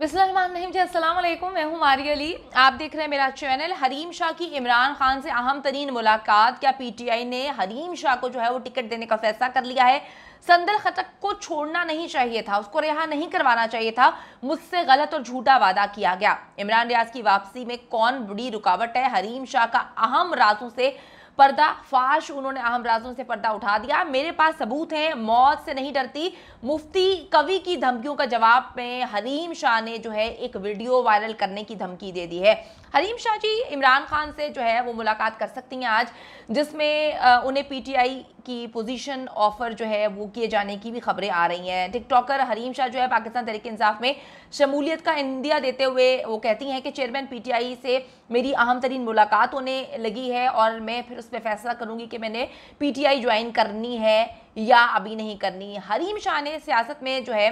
बिस्मिल्लाम मैं हूं मारी अली आप देख रहे हैं मेरा चैनल हरीम शाह की इमरान खान से अहम तरीन मुलाकात क्या पीटीआई ने हरीम शाह को जो है वो टिकट देने का फैसला कर लिया है संदल खतक को छोड़ना नहीं चाहिए था उसको रिहा नहीं करवाना चाहिए था मुझसे गलत और झूठा वादा किया गया इमरान रियाज की वापसी में कौन बड़ी रुकावट है हरीम शाह का अहम राजू से पर्दाफाश उन्होंने अहम राजों से पर्दा उठा दिया मेरे पास सबूत हैं मौत से नहीं डरती मुफ्ती कवि की धमकियों का जवाब में हरीम शाह ने जो है एक वीडियो वायरल करने की धमकी दे दी है हरीम शाह जी इमरान खान से जो है वो मुलाकात कर सकती हैं आज जिसमें उन्हें पीटीआई की पोजीशन ऑफर जो है वो किए जाने की भी खबरें आ रही हैं टिकटॉकर हरीम शाह जो है पाकिस्तान तरीके इंसाफ में शमूलियत का इंडिया देते हुए वो कहती हैं कि चेयरमैन पीटीआई से मेरी अहम तरीन मुलाकात होने लगी है और मैं फिर उस पर फैसला करूँगी कि मैंने पी ज्वाइन करनी है या अभी नहीं करनी हरीम शाह ने सियासत में जो है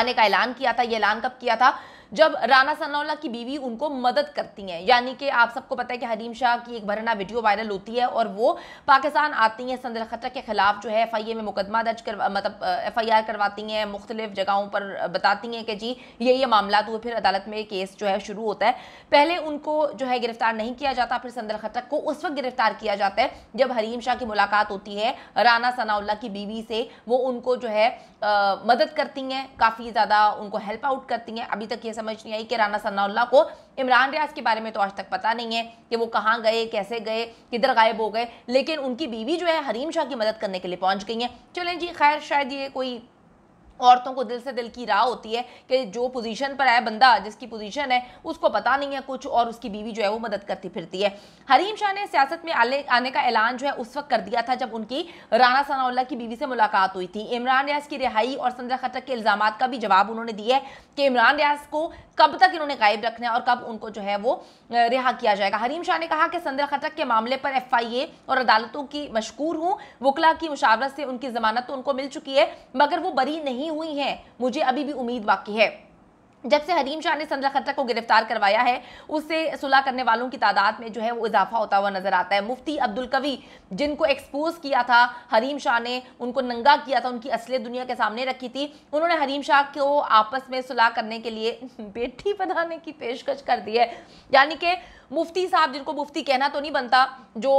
आने का ऐलान किया था ये ऐलान कब किया था जब राना सनौला की बीवी उनको मदद करती हैं यानी कि आप सबको पता है कि हरीम शाह की एक भरना वीडियो वायरल होती है और वो पाकिस्तान आती हैं संदल खट्टर के खिलाफ जो है एफ आई ए में मुकदमा दर्ज कर मतलब एफ आई आर करवाती हैं मुख्तलिफ जगहों पर बताती हैं कि जी ये ये मामला हुए तो फिर अदालत में केस जो है शुरू होता है पहले उनको जो है गिरफ्तार नहीं किया जाता फिर संदल खट्टक को उस वक्त गिरफ्तार किया जाता है जब हरीम शाह की मुलाकात होती है राना सनाउल्ला की बीवी से वो उनको जो है आ, मदद करती हैं काफ़ी ज़्यादा उनको हेल्प आउट करती हैं अभी तक ये सब समझ नहीं आई कि राना सन्नाउल्ला को इमरान रियाज के बारे में तो आज तक पता नहीं है कि वो कहाँ गए कैसे गए किधर गायब हो गए लेकिन उनकी बीवी जो है हरीम शाह की मदद करने के लिए पहुँच गई हैं चलें जी खैर शायद ये कोई औरतों को दिल से दिल की राह होती है कि जो पोजीशन पर है बंदा जिसकी पोजीशन है उसको पता नहीं है कुछ और उसकी बीवी जो है वो मदद करती फिरती है हरीम शाह ने सियासत में आले, आने का ऐलान जो है उस वक्त कर दिया था जब उनकी राना सनाउल्ला की बीवी से मुलाकात हुई थी इमरान रियाज की रिहाई और संजय खतक के इल्जाम का भी जवाब उन्होंने दिया है कि इमरान रियाज को कब तक इन्होंने गायब रखना है और कब उनको जो है वो रिहा किया जाएगा हरीम शाह ने कहा कि संजय खटक के मामले पर एफ और अदालतों की मशकूर हूँ वकला की मुशावरत से उनकी जमानत तो उनको मिल चुकी है मगर वो बरी नहीं नहीं हुई है मुझे अभी भी उम्मीद बाकी है जब से हरीम शाह ने संजय खट्टर को गिरफ्तार करवाया है उससे सुलह करने वालों की तादाद में जो है वो इजाफा होता हुआ नजर आता है मुफ्ती अब्दुल कवि जिनको एक्सपोज किया था हरीम शाह ने उनको नंगा किया था उनकी असलियत दुनिया के सामने रखी थी उन्होंने हरीम शाह को आपस में सुलह करने के लिए बेटी बनाने की पेशकश कर दी है यानी कि मुफ्ती साहब जिनको मुफ्ती कहना तो नहीं बनता जो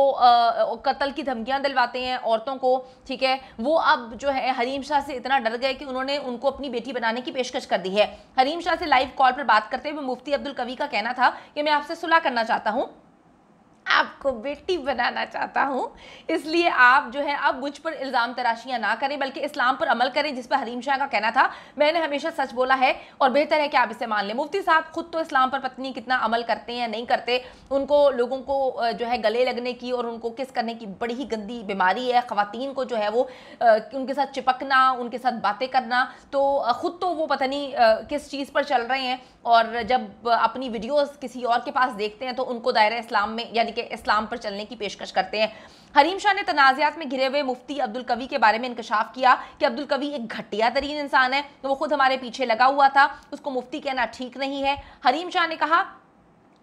कत्ल की धमकियां दिलवाते हैं औरतों को ठीक है वो अब जो है हरीम शाह से इतना डर गए कि उन्होंने उनको अपनी बेटी बनाने की पेशकश कर दी है हरीम शाह से लाइव कॉल पर बात करते हुए मुफ्ती अब्दुल कवि का कहना था कि मैं आपसे सुलह करना चाहता हूँ आपको बेटी बनाना चाहता हूँ इसलिए आप जो है अब मुझ पर इल्ज़ाम तराशियाँ ना करें बल्कि इस्लाम पर अमल करें जिस पर हरीम शाह का कहना था मैंने हमेशा सच बोला है और बेहतर है कि आप इसे मान लें मुफ्ती साहब खुद तो इस्लाम पर पत्नी कितना अमल करते हैं नहीं करते उनको लोगों को जो है गले लगने की और उनको किस करने की बड़ी ही गंदी बीमारी है ख़वान को जो है वो उनके साथ चिपकना उनके साथ बातें करना तो ख़ुद तो वो पता नहीं किस चीज़ पर चल रहे हैं और जब अपनी वीडियोस किसी और के पास देखते हैं तो उनको दायरा इस्लाम में यानी कि इस्लाम काम पर चलने की पेशकश करते हैं हरीम शाह ने तनाजियात में घिरे हुए मुफ्ती अब्दुल कवी के बारे में इंकशाफ किया कि अब्दुल कवी एक घटिया तरीन इंसान है तो वो खुद हमारे पीछे लगा हुआ था उसको मुफ्ती कहना ठीक नहीं है हरीम शाह ने कहा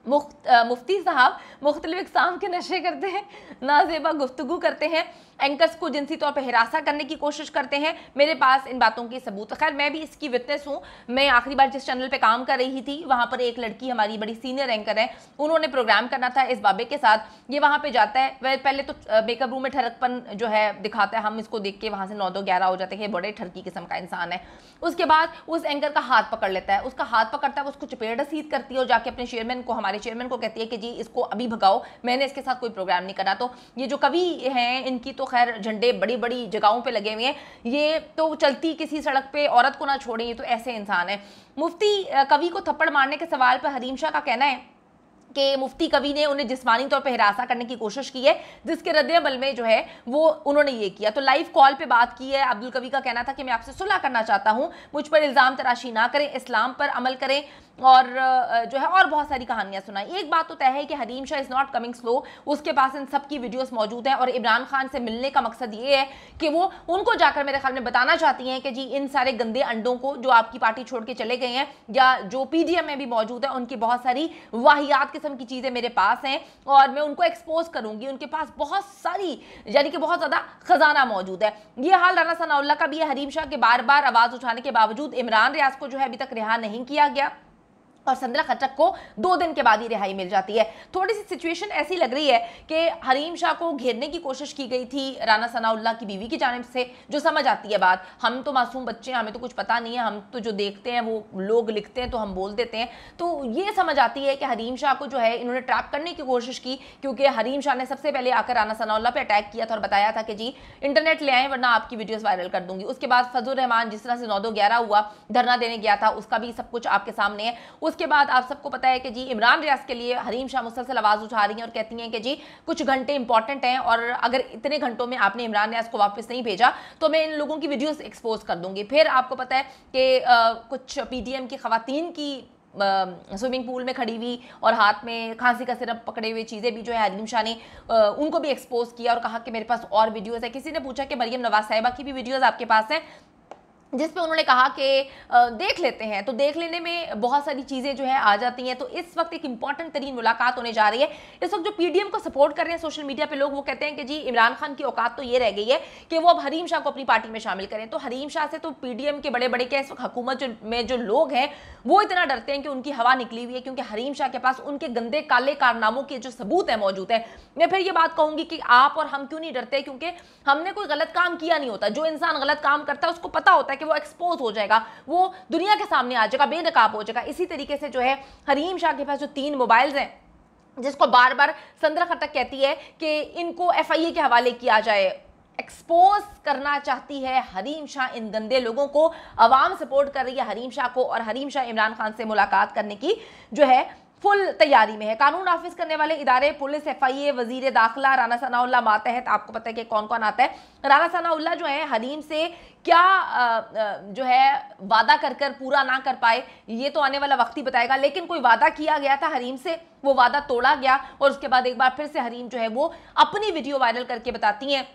मुख्त मुफ्ती साहब मुख्तलिफ इकसाम के नशे करते हैं नाजेबा गुफ्तु करते हैं एंकर्स को जिनसी तौर पर हिरासा करने की कोशिश करते हैं मेरे पास इन बातों के सबूत खैर मैं भी इसकी विटनेस हूँ मैं आखिरी बार जिस चैनल पे काम कर रही थी वहाँ पर एक लड़की हमारी बड़ी सीनियर एंकर है उन्होंने प्रोग्राम करना था इस बाबे के साथ ये वहाँ पर जाता है वह पहले तो मेकअप रूम में ठरकपन जो है दिखाता है हम इसको देख के वहाँ से नौ दो ग्यारह हो जाते हैं बड़े ठरकी किस्म का इंसान है उसके बाद उस एंकर का हाथ पकड़ लेता है उसका हाथ पकड़ता है उसको चपेट सीध करती है और जाके अपने चेयरमैन को हमारे हमारे चेयरमैन को कहती है कि जी इसको अभी भगाओ मैंने इसके साथ कोई प्रोग्राम नहीं करा तो ये जो कवि हैं इनकी तो खैर झंडे बड़ी बड़ी जगहों पर लगे हुए हैं ये तो चलती किसी सड़क पर औरत को ना छोड़ें ये तो ऐसे इंसान है मुफ्ती कवि को थप्पड़ मारने के सवाल पर हरीम शाह का कहना है के मुफ्ती कवि ने उन्हें जिस्मानी तौर पर हिरासा करने की कोशिश की है जिसके हृदय बल में जो है वो उन्होंने ये किया तो लाइव कॉल पे बात की है अब्दुल कवि का कहना था कि मैं आपसे सुलह करना चाहता हूँ मुझ पर इल्ज़ाम तराशी ना करें इस्लाम पर अमल करें और जो है और बहुत सारी कहानियां सुनाई एक बात तो तय है कि Hareem Shah is not coming slow उसके पास इन सब की वीडियोस मौजूद हैं और इमरान खान से मिलने का मकसद ये है कि वो उनको जाकर मेरे ख्याल में बताना चाहती हैं कि जी इन सारे गंदे अंडों को जो आपकी पार्टी छोड़ के चले गए हैं या जो पी में भी मौजूद है उनकी बहुत सारी वाहियात किस्म की चीज़ें मेरे पास हैं और मैं उनको एक्सपोज करूँगी उनके पास बहुत सारी यानी कि बहुत ज़्यादा खजाना मौजूद है ये हाल राना सनाउल्ला का भी है हरीम शाह के बार बार आवाज़ उठाने के बावजूद इमरान रियाज को जो है अभी तक रिहा नहीं किया गया और संद्रा खटक को दो दिन के बाद ही रिहाई मिल जाती है थोड़ी सी सिचुएशन ऐसी लग रही है कि हरीम शाह को घेरने की कोशिश की गई थी राना सनाउल्ला की बीवी की जानब से जो समझ आती है बात हम तो मासूम बच्चे हैं हमें तो कुछ पता नहीं है हम तो जो देखते हैं वो लोग लिखते हैं तो हम बोल देते हैं तो ये समझ आती है कि हरीम शाह को जो है इन्होंने ट्रैप करने की कोशिश की क्योंकि हरीम शाह ने सबसे पहले आकर राना सनाउल्ला पर अटैक किया था और बताया था कि जी इंटरनेट ले आए वरना आपकी वीडियोज़ वायरल कर दूंगी उसके बाद फजुलरहमान रहमान जिस तरह से नौ दो ग्यारह हुआ धरना देने गया था उसका भी सब कुछ आपके सामने है उसके बाद आप सबको पता है कि जी इमरान रियाज के लिए हरीम शाह मुसलसल आवाज़ उठा रही हैं और कहती हैं कि जी कुछ घंटे इंपॉर्टेंट हैं और अगर इतने घंटों में आपने इमरान रियाज को वापस नहीं भेजा तो मैं इन लोगों की वीडियोज एक्सपोज कर दूंगी फिर आपको पता है कि कुछ पीडीएम की खातन की स्विमिंग पूल में खड़ी हुई और हाथ में खांसी का सिरप पकड़े हुए चीज़ें भी जो है हरीम शाह ने उनको भी एक्सपोज किया और कहा कि मेरे पास और वीडियोज़ है किसी ने पूछा कि मरियम नवाज साहिबा की भी वीडियोज़ आपके पास हैं जिस पे उन्होंने कहा कि देख लेते हैं तो देख लेने में बहुत सारी चीज़ें जो है आ जाती हैं तो इस वक्त एक इंपॉर्टेंट तरीन मुलाकात होने जा रही है इस वक्त जो पीडीएम को सपोर्ट कर रहे हैं सोशल मीडिया पे लोग वो कहते हैं कि जी इमरान खान की औकात तो ये रह गई है कि वो अब हरीम शाह को अपनी पार्टी में शामिल करें तो हरीम शाह से तो पीडीएम के बड़े बड़े के इस वक्त हुकूमत में जो लोग हैं वो इतना डरते हैं कि उनकी हवा निकली हुई है क्योंकि हरीम शाह के पास उनके गंदे काले कारनामों के जो सबूत हैं मौजूद हैं मैं फिर ये बात कहूँगी कि आप और हम क्यों नहीं डरते क्योंकि हमने कोई गलत काम किया नहीं होता जो इंसान गलत काम करता है उसको पता होता है कि वो एक्सपोज हो जाएगा वो दुनिया के सामने आ जाएगा बेनकाब हो जाएगा इसी तरीके से जो है हरीम शाह के पास जो तीन मोबाइल्स हैं जिसको बार बार संद्रा खटक कहती है कि इनको एफ के हवाले किया जाए एक्सपोज करना चाहती है हरीम शाह इन गंदे लोगों को अवाम सपोर्ट कर रही है हरीम शाह को और हरीम शाह इमरान खान से मुलाकात करने की जो है फुल तैयारी में है कानून नाफिज करने वाले इदारे पुलिस एफ आई ए वजीर दाखिला राना सनाउल्ला मातहत आपको पता है कि कौन कौन आता है राना सनाउल्ला जो है हरीम से क्या जो है वादा कर कर पूरा ना कर पाए ये तो आने वाला वक्त ही बताएगा लेकिन कोई वादा किया गया था हरीम से वो वादा तोड़ा गया और उसके बाद एक बार फिर से हरीम जो है वो अपनी वीडियो वायरल करके बताती हैं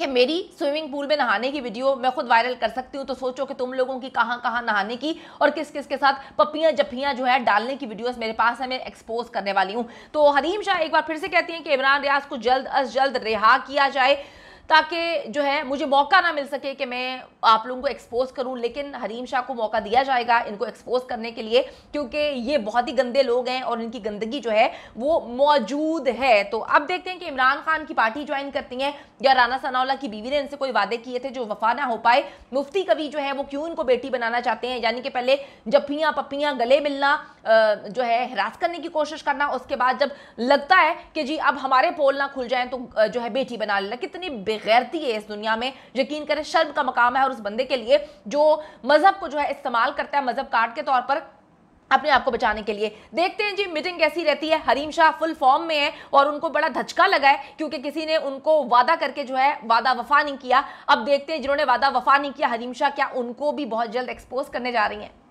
कि मेरी स्विमिंग पूल में नहाने की वीडियो मैं खुद वायरल कर सकती हूँ तो सोचो कि तुम लोगों की कहाँ कहाँ नहाने की और किस किस के साथ पपियाँ जफियाँ जो है डालने की वीडियोस मेरे पास है मैं एक्सपोज करने वाली हूँ तो हरीम शाह एक बार फिर से कहती हैं कि इमरान रियाज को जल्द अज जल्द रिहा किया जाए ताकि जो है मुझे मौका ना मिल सके कि मैं आप लोगों को एक्सपोज करूं लेकिन हरीम शाह को मौका दिया जाएगा इनको एक्सपोज करने के लिए क्योंकि ये बहुत ही गंदे लोग हैं और इनकी गंदगी जो है वो मौजूद है तो अब देखते हैं कि इमरान खान की पार्टी ज्वाइन करती हैं या राना सनाउल्ला की बीवी ने इनसे कोई वादे किए थे जो वफा ना हो पाए मुफ्ती कवि जो है वो क्यों इनको बेटी बनाना चाहते हैं यानी कि पहले जफियाँ पपियाँ गले मिलना जो है हिरास करने की कोशिश करना उसके बाद जब लगता है कि जी अब हमारे पोल ना खुल जाएं तो जो है बेटी बना लेना कितनी बेगैरती है इस दुनिया में यकीन करें शर्म का मकाम है और उस बंदे के लिए जो मज़हब को जो है इस्तेमाल करता है मज़हब कार्ड के तौर पर अपने आप को बचाने के लिए देखते हैं जी मीटिंग कैसी रहती है हरीम शाह फुल फॉर्म में है और उनको बड़ा धचका लगा है क्योंकि किसी ने उनको वादा करके जो है वादा वफा नहीं किया अब देखते हैं जिन्होंने वादा वफा नहीं किया हरीम शाह क्या उनको भी बहुत जल्द एक्सपोज करने जा रही हैं